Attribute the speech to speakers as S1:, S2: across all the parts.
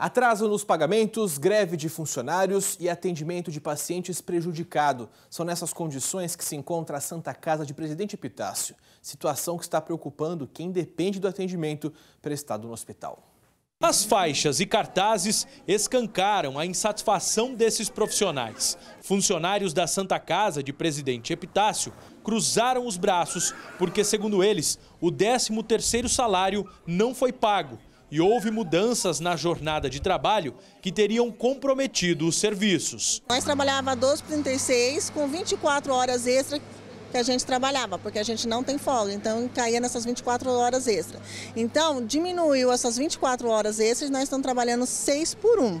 S1: Atraso nos pagamentos, greve de funcionários e atendimento de pacientes prejudicado. São nessas condições que se encontra a Santa Casa de Presidente Epitácio. Situação que está preocupando quem depende do atendimento prestado no hospital.
S2: As faixas e cartazes escancaram a insatisfação desses profissionais. Funcionários da Santa Casa de Presidente Epitácio cruzaram os braços porque, segundo eles, o 13º salário não foi pago e houve mudanças na jornada de trabalho que teriam comprometido os serviços.
S3: Nós trabalhávamos 12h36 com 24 horas extra que a gente trabalhava, porque a gente não tem folga, então caía nessas 24 horas extra. Então, diminuiu essas 24 horas extras, nós estamos trabalhando 6 por 1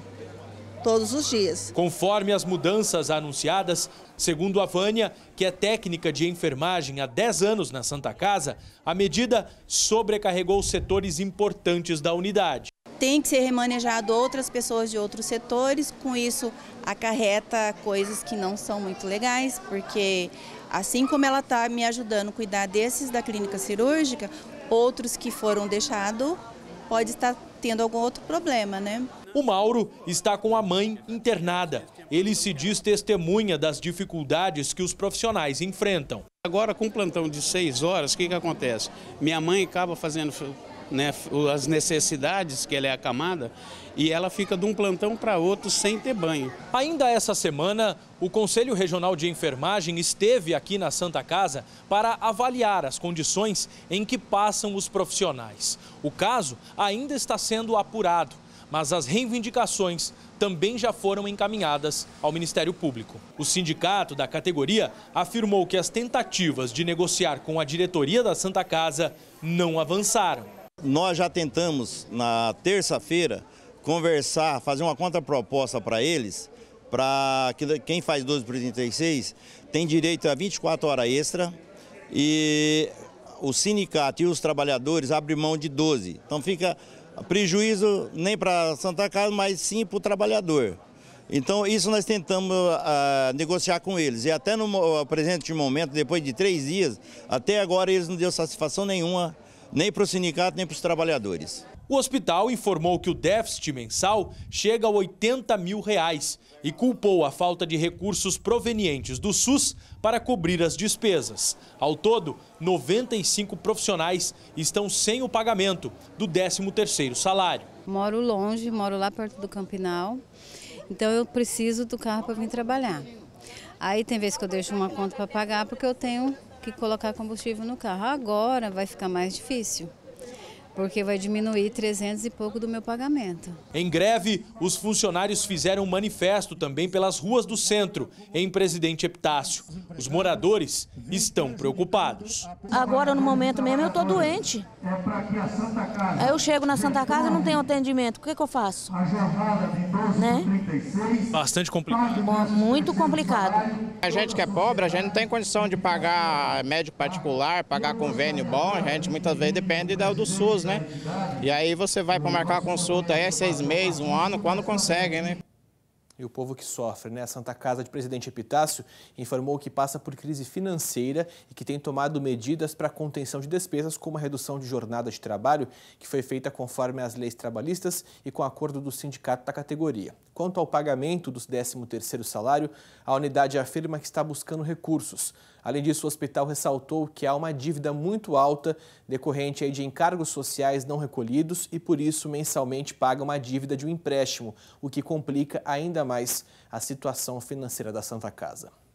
S3: todos os dias.
S2: Conforme as mudanças anunciadas, segundo a Vânia, que é técnica de enfermagem há 10 anos na Santa Casa, a medida sobrecarregou setores importantes da unidade
S3: tem que ser remanejado outras pessoas de outros setores, com isso acarreta coisas que não são muito legais, porque assim como ela está me ajudando a cuidar desses da clínica cirúrgica, outros que foram deixados pode estar tendo algum outro problema, né? O Mauro
S2: está com a mãe internada. Ele se diz testemunha das dificuldades que os profissionais enfrentam. Agora, com o plantão de seis horas, o que, que acontece? Minha mãe acaba fazendo né, as necessidades que ela é acamada e ela fica de um plantão para outro sem ter banho. Ainda essa semana, o Conselho Regional de Enfermagem esteve aqui na Santa Casa para avaliar as condições em que passam os profissionais. O caso ainda está sendo apurado, mas as reivindicações também já foram encaminhadas ao Ministério Público. O sindicato da categoria afirmou que as tentativas de negociar com a diretoria da Santa Casa
S3: não avançaram. Nós já tentamos, na terça-feira, conversar, fazer uma contraproposta para eles, para quem faz 12 por 36 tem direito a 24 horas extra e o sindicato e os trabalhadores abrem mão de 12. Então fica prejuízo nem para Santa Casa, mas sim para o trabalhador. Então, isso nós tentamos uh, negociar com eles. E até no ah, presente momento, depois de três dias, até agora eles não deu satisfação nenhuma, nem para o sindicato, nem para os trabalhadores. O hospital informou que o déficit mensal
S2: chega a 80 mil reais e culpou a falta de recursos provenientes do SUS para cobrir as despesas. Ao todo, 95 profissionais estão sem o pagamento do 13º salário.
S1: Moro longe, moro lá perto do Campinal, então eu preciso do carro para vir trabalhar. Aí tem vezes que eu deixo uma conta para pagar porque eu tenho que colocar combustível no carro. Agora vai ficar mais difícil porque vai diminuir 300 e pouco do meu pagamento.
S2: Em greve, os funcionários fizeram um manifesto também pelas ruas do centro, em Presidente Epitácio. Os moradores estão preocupados.
S3: Agora, no momento mesmo, eu estou doente. Aí eu chego na Santa Casa e não tenho atendimento. O que, é que eu faço? Né?
S2: Bastante complicado. Bom,
S3: muito complicado. A gente que é pobre, a gente não tem condição de pagar médico particular, pagar convênio bom. A gente muitas vezes depende do SUS, né? né? E aí você vai para marcar a consulta é seis meses,
S1: um ano, quando consegue, né? e o povo que sofre. Né? A Santa Casa de Presidente Epitácio informou que passa por crise financeira e que tem tomado medidas para contenção de despesas, como a redução de jornada de trabalho, que foi feita conforme as leis trabalhistas e com acordo do sindicato da categoria. Quanto ao pagamento do 13º salário, a unidade afirma que está buscando recursos. Além disso, o hospital ressaltou que há uma dívida muito alta decorrente de encargos sociais não recolhidos e, por isso, mensalmente paga uma dívida de um empréstimo, o que complica ainda mais a situação financeira da Santa Casa.